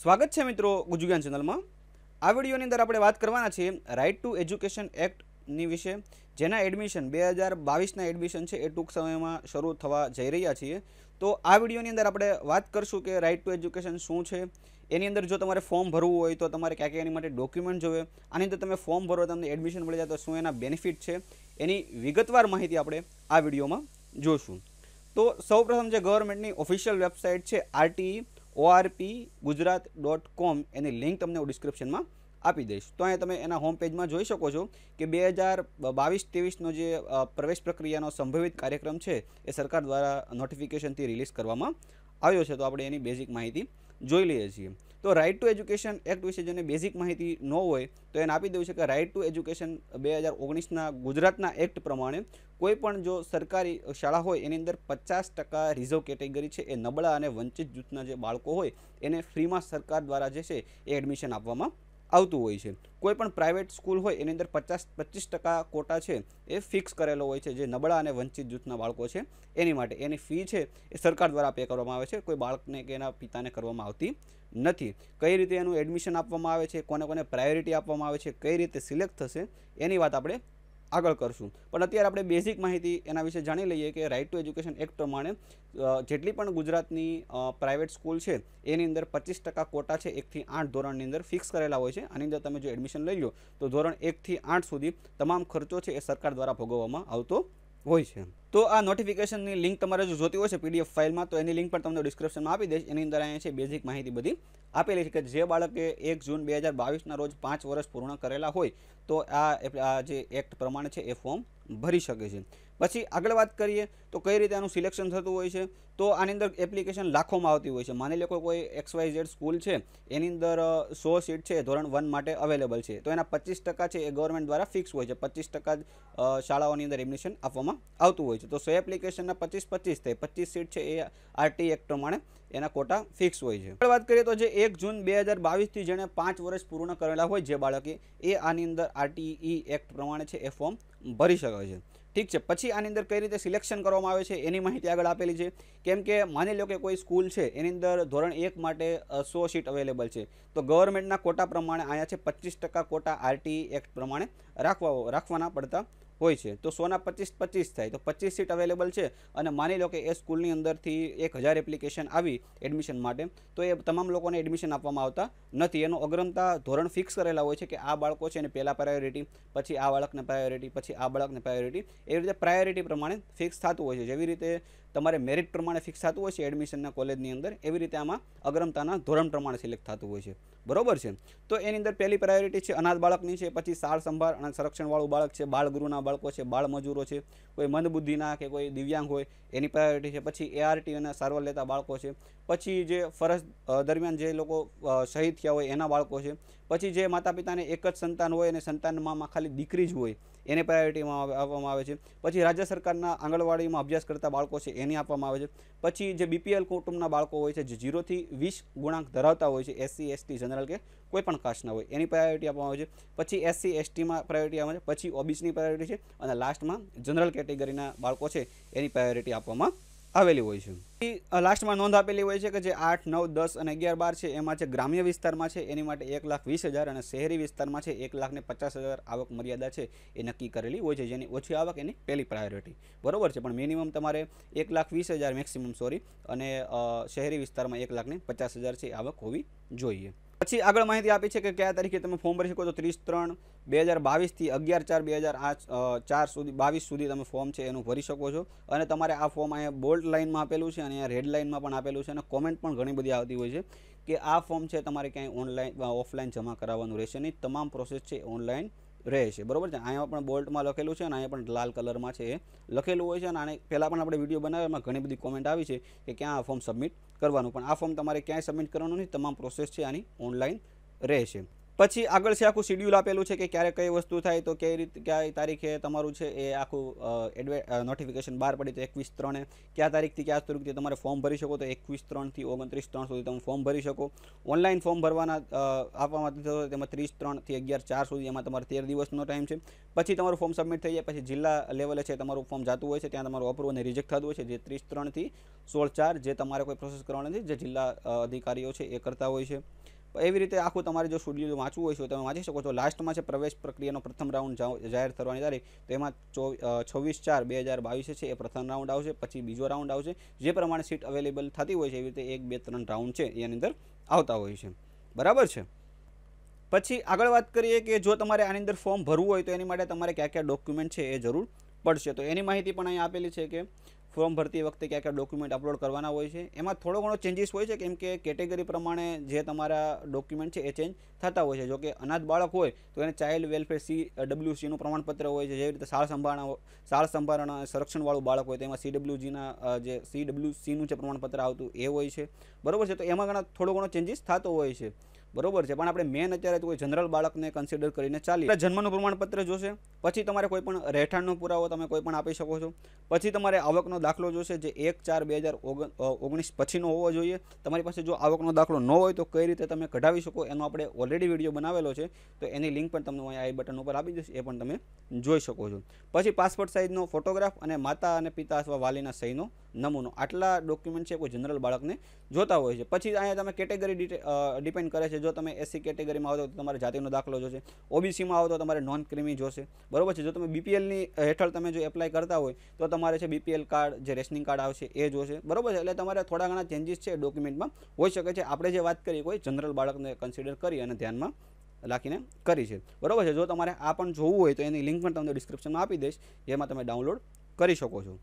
સ્વાગત છે મિત્રો ગુજુગ્યાન ચેનલમાં આ વિડીયોની અંદર આપણે વાત કરવાના છીએ રાઇટ ટુ એજ્યુકેશન એક્ટની વિશે જેના એડમિશન બે હજાર બાવીસના એડમિશન છે એ ટૂંક સમયમાં શરૂ થવા જઈ રહ્યા છીએ તો આ વિડીયોની અંદર આપણે વાત કરશું કે રાઇટ ટુ એજ્યુકેશન શું છે એની અંદર જો તમારે ફોર્મ ભરવું હોય તો તમારે ક્યાં ક્યાં એની માટે ડોક્યુમેન્ટ જોવે આની અંદર તમે ફોર્મ ભરો તમને એડમિશન મળી જાય તો શું એના બેનિફિટ છે એની વિગતવાર માહિતી આપણે આ વિડીયોમાં જોશું તો સૌપ્રથમ જે ગવર્મેન્ટની ઓફિશિયલ વેબસાઇટ છે આરટીઈ orpgujarat.com એની લિંક તમને ઓ ડિસ્ક્રિપ્શનમાં આપી દઈશ તો આ તમે એના હોમ પેજમાં જોઈ શકો છો કે 2022-23 નો જે પ્રવેશ પ્રક્રિયાનો સંભવિત કાર્યક્રમ છે એ સરકાર દ્વારા નોટિફિકેશન થી રિલીઝ કરવામાં આવ્યો છે તો આપણે એની બેઝિક માહિતી જોઈ લઈએ છીએ તો રાઇટ ટુ એજ્યુકેશન એક્ટ વિશે જેને બેઝિક માહિતી ન હોય તો એને આપી દેવું છે કે રાઇટ ટુ એજ્યુકેશન બે હજાર ઓગણીસના ગુજરાતના એક્ટ પ્રમાણે કોઈ પણ જો સરકારી શાળા હોય એની અંદર પચાસ ટકા રિઝર્વ કેટેગરી છે એ નબળા અને વંચિત જૂથના જે બાળકો હોય એને ફ્રીમાં સરકાર દ્વારા જે છે એ એડમિશન આપવામાં આવતું હોય છે કોઈ પણ પ્રાઇવેટ સ્કૂલ હોય એની અંદર પચાસ પચીસ ટકા કોટા છે એ ફિક્સ કરેલો હોય છે જે નબળા અને વંચિત જૂથના બાળકો છે એની માટે એની ફી છે એ સરકાર દ્વારા પે કરવામાં આવે છે કોઈ બાળકને કે એના પિતાને કરવામાં આવતી નથી કઈ રીતે એનો એડમિશન આપવામાં આવે છે કોને કોને પ્રાયોરિટી આપવામાં આવે છે કઈ રીતે સિલેક્ટ થશે એની વાત આપણે આગળ કરશું પણ અત્યારે આપણે બેઝિક માહિતી એના વિશે જાણી લઈએ કે રાઈટ ટુ એજ્યુકેશન એક્ટ પ્રમાણે જેટલી પણ ગુજરાતની પ્રાઇવેટ સ્કૂલ છે એની અંદર 25% કોટા છે 1 થી 8 ધોરણની અંદર ફિક્સ કરેલા હોય છે અને જો તમે જો એડમિશન લઈ લો તો ધોરણ 1 થી 8 સુધી તમામ ખર્ચા છે એ સરકાર દ્વારા ભોગવવામાં આવતો હોય છે તો આ નોટિફિકેશનની લિંક તમારે જો જોતી હોય છે પીડીએફ ફાઇલમાં તો એની લિંક પણ તમને ડિસ્ક્રિપ્શનમાં આપી દઈશ એની અંદર અહીંયા છે બેઝિક માહિતી બધી આપેલી છે કે જે બાળકે એક જૂન બે હજાર બાવીસના રોજ પાંચ વર્ષ પૂર્ણ કરેલા હોય તો આ જે એક્ટ પ્રમાણે છે એ ફોર્મ ભરી શકે છે પછી આગળ વાત કરીએ તો કઈ રીતે આનું સિલેક્શન થતું હોય છે તો આની અંદર એપ્લિકેશન લાખોમાં આવતી હોય છે માની લેજો કોઈ XYZ સ્કૂલ છે એની અંદર 100 સીટ છે ધોરણ 1 માટે अवेलेबल છે તો એના 25% છે એ ગવર્નમેન્ટ દ્વારા ફિક્સ હોય છે 25% શાળાઓની અંદર એમિશન આપવામાં આવતું હોય છે તો 100 એપ્લિકેશનના 25 25 થાય 25 સીટ છે એ આરટી એક્ટ પ્રમાણે એના કોટા ફિક્સ હોય છે આગળ વાત કરીએ તો જે 1 જૂન 2022 થી જેને 5 વર્ષ પૂર્ણ કરેલા હોય જે બાળકો એ આની અંદર આરટી ઈ એક્ટ પ્રમાણે છે એ ફોર્મ ભરી શકે છે ઠીક છે પછી આની અંદર કઈ રીતે સિલેક્શન કરવામાં આવે છે એની માહિતી આગળ આપેલી છે કેમ કે માની લો કે કોઈ સ્કૂલ છે એની અંદર ધોરણ એક માટે સો સીટ અવેલેબલ છે તો ગવર્મેન્ટના કોટા પ્રમાણે અહીંયા છે પચીસ ટકા કોટા આરટી એક્ટ પ્રમાણે રાખવા રાખવાના પડતા હોય છે તો સોના પચીસ પચીસ થાય તો પચીસ સીટ અવેલેબલ છે અને માની લો કે એ સ્કૂલની અંદરથી એક હજાર એપ્લિકેશન આવી એડમિશન માટે તો એ તમામ લોકોને એડમિશન આપવામાં આવતા નથી એનો અગ્રમતા ધોરણ ફિક્સ કરેલા હોય છે કે આ બાળકો છે એને પહેલાં પ્રાયોરિટી પછી આ બાળકને પ્રાયોરિટી પછી આ બાળકને પ્રાયોરિટી એવી રીતે પ્રાયોરિટી પ્રમાણે ફિક્સ થતું હોય છે જેવી રીતે તમારે મેરિટ પ્રમાણે ફિક્સ થતું હોય છે એડમિશનના કોલેજની અંદર એવી રીતે આમાં અગ્રમતાના ધોરણે પ્રમાણ સિલેક્ટ થતું હોય છે બરોબર છે તો એની અંદર પહેલી પ્રાયોરિટી છે અનાદ બાળકની છે પછી સાળ સંભર અને સરક્ષણ વાળો બાળક છે બાળગુરુના બાળકો છે બાળ મજૂરો છે કોઈ મનબુદ્ધિના કે કોઈ દિવ્યાંગ હોય એની પ્રાયોરિટી છે પછી એઆરટીના સાર્વલ્યતા બાળકો છે પછી જે ફરજ દરમિયાન જે લોકો શહીદ થયા હોય એના બાળકો છે પછી જે માતાપિતાને એક જ સંતાન હોય અને સંતાનમાં ખાલી દીકરી જ હોય એને પ્રાયોરિટીમાં આવવામાં આવે છે પછી રાજ્ય સરકારના આંગણવાડીમાં અભ્યાસ કરતા બાળકો છે એની આપવામાં આવે છે પછી જે બીપીએલ કુટુંબના બાળકો હોય છે જે જીરોથી વીસ ગુણાંક ધરાવતા હોય છે એસસી એસટી જનરલ કે કોઈ પણ કાસ્ટના હોય એની પ્રાયોરિટી આપવામાં આવે છે પછી એસસી એસટીમાં પ્રાયોરિટી આવે છે પછી ઓબીસીની પ્રાયોરિટી છે અને લાસ્ટમાં જનરલ કેટેગરીના બાળકો છે એની પ્રાયોરિટી આપવામાં અવેલેબલ હોય છે આ લાસ્ટમાં નોન અવેલેબલ હોય છે કે જે 8 9 10 અને 11 12 છે એમાં જે ગ્રામ્ય વિસ્તારમાં છે એની માટે 1,20,000 અને શહેરી વિસ્તારમાં છે 1,50,000 આવક મર્યાદા છે એ નક્કી કરેલી હોય છે જેની ઓછી આવક એની પહેલી પ્રાયોરિટી બરોબર છે પણ મિનિમમ તમારે 1,20,000 મેક્સિમમ સોરી અને શહેરી વિસ્તારમાં 1,50,000 છે આવક હોવી જોઈએ પછી આગળ માહિતી આપી છે કે કયા તારીખે તમે ફોર્મ ભરી શકો તો ત્રીસ ત્રણ બે હજાર બાવીસથી અગિયાર ચાર બે હજાર આઠ ચાર સુધી બાવીસ સુધી તમે ફોર્મ છે એનું ભરી શકો છો અને તમારે આ ફોર્મ અહીંયા બોલ્ડ લાઇનમાં આપેલું છે અને અહીંયા રેડ લાઇનમાં પણ આપેલું છે અને કોમેન્ટ પણ ઘણી બધી આવતી હોય છે કે આ ફોર્મ છે તમારે ક્યાંય ઓનલાઈન ઓફલાઈન જમા કરાવવાનું રહેશે નહીં તમામ પ્રોસેસ છે ઓનલાઈન રેશે બરોબર છે આયા પણ બોલ્ટ માં લખેલું છે અને આયા પણ લાલ કલર માં છે લખેલું હોય છે અને આને પહેલા પણ આપણે વિડિયો બનાવવામાં ઘણી બધી કોમેન્ટ આવી છે કે ક્યાં આ ફોર્મ સબમિટ કરવાનો પણ આ ફોર્મ તમારે ક્યાં સબમિટ કરવાનો નથી તમામ પ્રોસેસ છે આની ઓનલાઈન રહેશે પછી આગળ છે આખો શેડ્યુલ આપેલું છે કે ક્યારે કઈ વસ્તુ થાય તો કઈ રીતે કઈ તારીખે તમારું છે એ આખો નોટિફિકેશન બહાર પડી તો 21/3 એ કયા તારીખથી ક્યાં શરૂ થાત તમારે ફોર્મ ભરી શકો તો 21/3 થી 29/3 સુધી તમે ફોર્મ ભરી શકો ઓનલાઈન ફોર્મ ભરવાના આપવામાં જ તો તેમાં 30/3 થી 11/4 સુધી એમાં તમારો 13 દિવસનો ટાઈમ છે પછી તમારું ફોર્મ સબમિટ થઈ જાય પછી જિલ્લા લેવલે છે તમારું ફોર્મ જાતું હોય છે ત્યાં તમારું approuve ને reject થાતું હોય છે જે 30/3 થી 16/4 જે તમારે કોઈ પ્રોસેસ કરવાની છે જે જિલ્લા અધિકારીઓ છે એ કરતા હોય છે એવી રીતે આખું તમારે જો શેડ્યુલ વાંચવું હોય છે તમે વાંચી શકો છો લાસ્ટમાં છે પ્રવેશ પ્રક્રિયાનો પ્રથમ રાઉન્ડ જાહેર થવાની તારીખ તો એમાં છવ્વીસ ચાર બે હજાર બાવીસ છે એ પ્રથમ રાઉન્ડ આવશે પછી બીજો રાઉન્ડ આવશે જે પ્રમાણે સીટ અવેલેબલ થતી હોય છે એવી રીતે એક બે ત્રણ રાઉન્ડ છે એની અંદર આવતા હોય છે બરાબર છે પછી આગળ વાત કરીએ કે જો તમારે આની અંદર ફોર્મ ભરવું હોય તો એની માટે તમારે કયા કયા ડોક્યુમેન્ટ છે એ જરૂર પડશે તો એની માહિતી પણ અહીં આપેલી છે કે ફોર્મ ભરતી વખતે કયા કયા ડોક્યુમેન્ટ અપલોડ કરવાના હોય છે એમાં થોડો ઘણો ચેન્જીસ હોય છે કેમ કે કેટેગરી પ્રમાણે જે તમારા ડોક્યુમેન્ટ છે એ ચેન્જ થતા હોય છે જોકે અનાથ બાળક હોય તો એને ચાઇલ્ડ વેલફેર સી ડબલ્યુ સીનું પ્રમાણપત્ર હોય છે જેવી રીતે શાળ સંભાળના શાળ સંભાળના સંરક્ષણવાળું બાળક હોય તો એમાં ડબલ્યુજીના જે સી ડબલ્યુ સીનું જે પ્રમાણપત્ર આવતું એ હોય છે બરાબર છે તો એમાં ઘણા થોડો ઘણો ચેન્જીસ થતો હોય છે बरोबर छे पण આપણે મેન અત્યારે કોઈ જનરલ બાળકને કન્સિડર કરીને ચાલીએ એટલે જન્મનું પ્રમાણપત્ર જોશે પછી તમારે કોઈ પણ રહેઠાણનો પુરાવો તમે કોઈ પણ આપી શકો છો પછી તમારે આવકનો દાખલો જોશે જે 1 4 2019 પછીનો હોવો જોઈએ તમારી પાસે જો આવકનો દાખલો ન હોય તો કઈ રીતે તમે કઢાવી શકો એનો આપણે ઓલરેડી વિડિયો બનાવેલો છે તો એની લિંક પણ તમને અહીં આઈ બટન ઉપર આવી જશે એ પણ તમે જોઈ શકો છો પછી પાસપોર્ટ સાઈઝનો ફોટોગ્રાફ અને માતા અને પિતા अथवा વાલીના સહીનો નમૂનો આટલા ડોક્યુમેન્ટ છે કોઈ જનરલ બાળકને જોતા હોય છે પછી અહીંયા તમે કેટેગરી ડિટેલ ડિપેન્ડ કરે છે જો તમે એસી કેટેગરી માં આવો તો તમારા જાતિનો દાખલો જોશે ओबीसी માં આવો તો તમારા નોન ક્રીમી જોશે બરોબર છે જો તમે બીપીએલ ની હેઠલ તમે જો એપ્લાય કરતા હોય તો તમારે છે બીપીએલ કાર્ડ જે રેશનિંગ કાર્ડ આવશે એ જોશે બરોબર છે એટલે તમારે થોડા ઘણા ચેન્જીસ છે ડોક્યુમેન્ટ માં હોઈ શકે છે આપણે જે વાત કરી કોઈ જનરલ બાળક ને કન્સિડર કરી અને ધ્યાન માં રાખીને કરી છે બરોબર છે જો તમારે આ પણ જોવું હોય તો એની લિંક પણ તમને ડિસ્ક્રિપ્શન માં આપી દઈશ જે માં તમે ડાઉનલોડ કરી શકો છો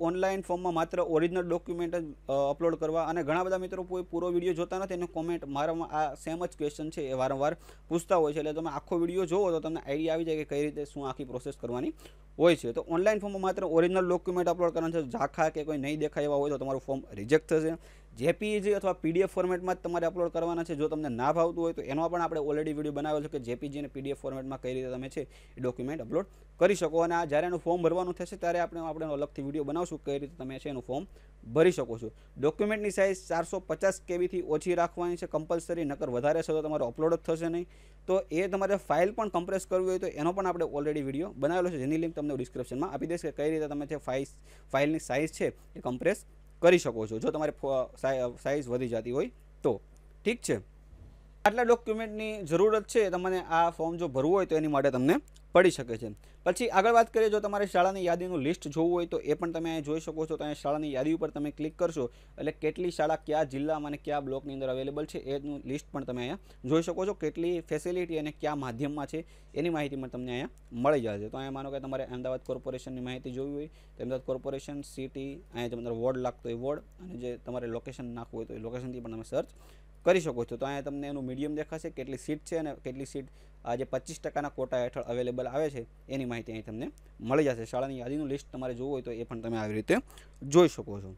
ઓનલાઈન ફોર્મમાં માત્ર ઓરિજિનલ ડોક્યુમેન્ટ જ અપલોડ કરવા અને ઘણા બધા મિત્રો કોઈ પૂરો વિડીયો જોતા નથી અને કોમેન્ટ મારામાં આ સેમ જ ક્વેશ્ચન છે એ વારંવાર પૂછતા હોય છે એટલે તમે આખો વિડીયો જોવો તો તમને આઈડિયા આવી જાય કે કઈ રીતે શું આખી પ્રોસેસ કરવાની હોય છે તો ઓનલાઈન ફોર્મમાં માત્ર ઓરિજિનલ ડોક્યુમેન્ટ અપલોડ કરવાનું છે ઝાખા કે કોઈ નહીં દેખાય એવા હોય તો તમારું ફોર્મ રિજેક્ટ થશે जेपीजी अथवा पीडीएफ फॉर्मेट માં તમારે અપલોડ કરવાનું છે જો તમને ના ભાવતું હોય તો એનો પણ આપણે ઓલરેડી વિડિયો બનાવ્યો છે કે જેપીજી ને પીડીએફ ફોર્મેટ માં કઈ રીતે તમે છે ડોક્યુમેન્ટ અપલોડ કરી શકો અને આ જ્યારે એનો ફોર્મ ભરવાનું થશે ત્યારે આપણે આપણેનો અલગથી વિડિયો બનાવશું કે કઈ રીતે તમે છે એનો ફોર્મ ભરી શકો છો ડોક્યુમેન્ટની સાઈઝ 450 KB થી ઓછી રાખવાની છે કમ્પલસરી નકર વધારે હશે તો તમારો અપલોડ થશે નહીં તો એ તમારે ફાઈલ પણ કમ્પ્રેસ કરવી હોય તો એનો પણ આપણે ઓલરેડી વિડિયો બનાવેલો છે જેની લિંક તમને ડિસ્ક્રિપ્શનમાં આપી દી છે કે કઈ રીતે તમે છે ફાઈલની સાઈઝ છે એ કમ્પ્રેસ કરી શકો છો જો તમારી સાઈઝ વધી جاتی હોય તો ઠીક છે આટલા ડોક્યુમેન્ટની જરૂરત છે તમારે આ ફોર્મ જો ભરવું હોય તો એની માટે તમને પડી શકે છે પછી આગળ વાત કરીએ જો તમારે શાળાની યાદીનો લિસ્ટ જોવો હોય તો એ પણ તમે અહીં જોઈ શકો છો તો અહીં શાળાની યાદી ઉપર તમે ક્લિક કરશો એટલે કેટલી શાળા કયા જિલ્લામાં અને કયા બ્લોક ની અંદર अवेलेबल છે એની લિસ્ટ પણ તમે અહીં જોઈ શકો છો કેટલી ફેસિલિટી અને કયા માધ્યમમાં છે એની માહિતી તમને અહીં મળી જશે તો અહીં માનો કે તમારે અમદાવાદ કોર્પોરેશનની માહિતી જોવી હોય અમદાવાદ કોર્પોરેશન સિટી અહીં જે મતલબ વોર્ડ લખતો એ વોર્ડ અને જે તમારે લોકેશન નાખવું હોય તો એ લોકેશન થી પણ તમે સર્ચ કરી શકો છો તો આયા તમને એનો મિડિયમ દેખાશે કેટલી સીટ છે અને કેટલી સીટ આજે 25% ના કોટા હેઠળ अवेलेबल આવે છે એની માહિતી અહીં તમને મળી જશે શાળાની આધીન લિસ્ટ તમારે જોવું હોય તો એ પણ તમે આવી રીતે જોઈ શકો છો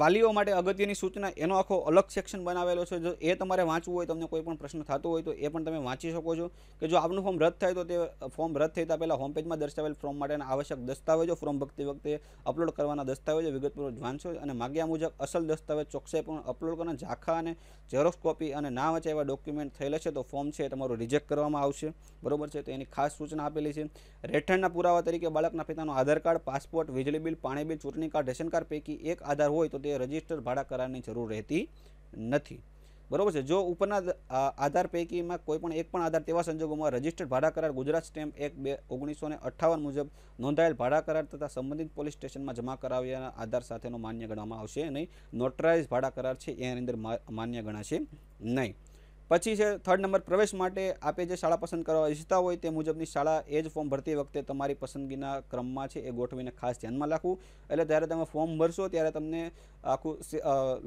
વાલીઓ માટે અગત્યની સૂચના એનો આખો અલગ સેક્શન બનાવેલો છે જો એ તમારે વાંચવું હોય તમને કોઈ પણ પ્રશ્ન થતો હોય તો એ પણ તમે વાંચી શકો છો કે જો આપનું ફોર્મ રદ થાય તો તે ફોર્મ રદ થઈ પહેલા હોમ પેજમાં દર્શાવેલ ફોર્મ માટેના આવશ્યક દસ્તાવેજો ફોર્મ ભરતી વખતે અપલોડ કરવાના દસ્તાવેજો વિગતપૂર્વક વાંચો અને માગ્યા મુજબ અસલ દસ્તાવેજ ચોકસાઈ પણ અપલોડ કરવાના ઝાખા અને ઝેરોક્સ કોપી અને ના વચ્ચે એવા ડોક્યુમેન્ટ થયેલા છે તો ફોર્મ છે તમારું રિજેક્ટ કરવામાં આવશે બરોબર છે તો એની ખાસ સૂચના આપેલી છે રહેઠાણના પુરાવા તરીકે બાળકના પિતાનો આધાર કાર્ડ પાસપોર્ટ વીજળી બિલ પાણી બિલ ચૂંટણી કાર્ડ રેશન કાર્ડ પૈકી એક આધાર હોય હોય તો તે રજિસ્ટર ભાડા કરારની જરૂર રહેતી નથી બરાબર છે જો ઉપરના આધાર પૈકીમાં કોઈ પણ એક પણ આધાર તેવા સંજોગોમાં રજિસ્ટર્ડ ભાડા કરાર ગુજરાત સ્ટેમ્પ એક બે ઓગણીસો અઠ્ઠાવન મુજબ નોંધાયેલ ભાડા કરાર તથા સંબંધિત પોલીસ સ્ટેશનમાં જમા કરાવ્યાના આધાર સાથેનો માન્ય ગણવામાં આવશે નહીં નોટરાઇઝ ભાડા કરાર છે એની અંદર માન્ય ગણાશે નહીં પછી છે થર્ડ નંબર પ્રવેશ માટે આપે જે શાળા પસંદ કરવા ઈચ્છતા હોય તે મુજબની શાળા એજ ફોર્મ ભરતી વખતે તમારી પસંદગીના ક્રમમાં છે એ ગોઠવીને ખાસ ધ્યાન માં લખો એટલે ત્યારે તમે ફોર્મ ભરશો ત્યારે તમને આખો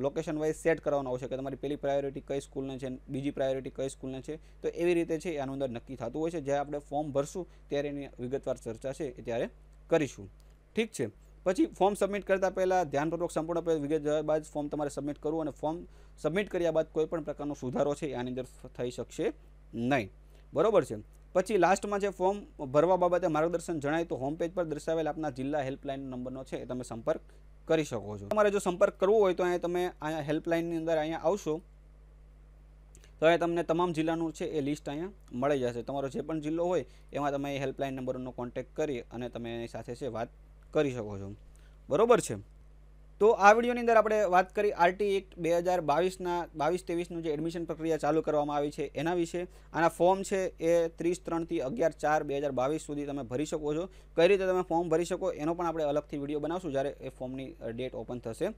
લોકેશન વાઇસ સેટ કરવાનો આવશે કે તમારી પહેલી પ્રાયોરિટી કઈ સ્કૂલ ને છે બીજી પ્રાયોરિટી કઈ સ્કૂલ ને છે તો એવી રીતે છે આનો અંદર નક્કી થાતું હોય છે જ્યારે આપણે ફોર્મ ભરશું ત્યારે એ વિગતવાર ચર્ચા છે એટલે ત્યારે કરીશું ઠીક છે પછી ફોર્મ સબમિટ કરતા પહેલાં ધ્યાનપૂર્વક સંપૂર્ણ વિગત જોયા બાદ ફોર્મ તમારે સબમિટ કરવું અને ફોર્મ સબમિટ કર્યા બાદ કોઈ પણ પ્રકારનો સુધારો છે આની અંદર થઈ શકશે નહીં બરોબર છે પછી લાસ્ટમાં જે ફોર્મ ભરવા બાબતે માર્ગદર્શન જણાય તો હોમપેજ પર દર્શાવેલ આપના જિલ્લા હેલ્પલાઇન નંબરનો છે એ તમે સંપર્ક કરી શકો છો તમારે જો સંપર્ક કરવો હોય તો અહીંયા તમે અહીંયા હેલ્પલાઇનની અંદર અહીંયા આવશો તો એ તમને તમામ જિલ્લાનું છે એ લિસ્ટ અહીંયા મળી જશે તમારો જે પણ જિલ્લો હોય એમાં તમે એ હેલ્પલાઇન નંબરનો કોન્ટેક્ટ કરી અને તમે એની સાથે છે વાત કરી શકો છો બરોબર છે તો આ વિડિયો ની અંદર આપણે વાત કરી આરટી એક્ટ 2022 ના 22 23 નું જે એડમિશન પ્રક્રિયા ચાલુ કરવામાં આવી છે એના વિશે આના ફોર્મ છે એ 30 3 થી 11 4 2022 સુધી તમે ભરી શકો છો કઈ રીતે તમે ફોર્મ ભરી શકો એનો પણ આપણે અલગથી વિડિયો બનાવશું જ્યારે એ ફોર્મ ની ડેટ ઓપન થશે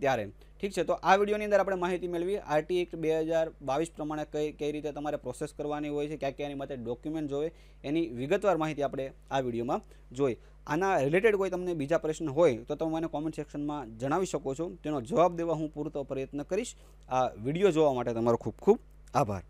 ત્યારે ઠીક છે તો આ વિડિયો ની અંદર આપણે માહિતી મેળવી આરટીએક્ટ 2022 પ્રમાણે કઈ કઈ રીતે તમારે પ્રોસેસ કરવાની હોય છે કયા કયા ની માટે ડોક્યુમેન્ટ જોઈએ એની વિગતવાર માહિતી આપણે આ વિડિયોમાં જોઈ આના રિલેટેડ કોઈ તમને બીજો પ્રશ્ન હોય તો તમે મને કોમેન્ટ સેક્શનમાં જણાવી શકો છો તેનો જવાબ દેવાનો હું પૂરો પ્રયત્ન કરીશ આ વિડિયો જોવા માટે તમારો ખૂબ ખૂબ આભાર